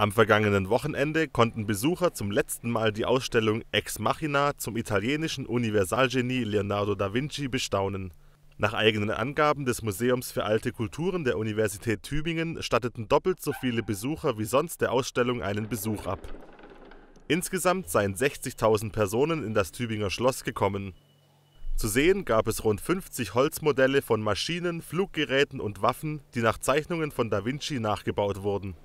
Am vergangenen Wochenende konnten Besucher zum letzten Mal die Ausstellung Ex Machina zum italienischen Universalgenie Leonardo da Vinci bestaunen. Nach eigenen Angaben des Museums für alte Kulturen der Universität Tübingen statteten doppelt so viele Besucher wie sonst der Ausstellung einen Besuch ab. Insgesamt seien 60.000 Personen in das Tübinger Schloss gekommen. Zu sehen gab es rund 50 Holzmodelle von Maschinen, Fluggeräten und Waffen, die nach Zeichnungen von Da Vinci nachgebaut wurden.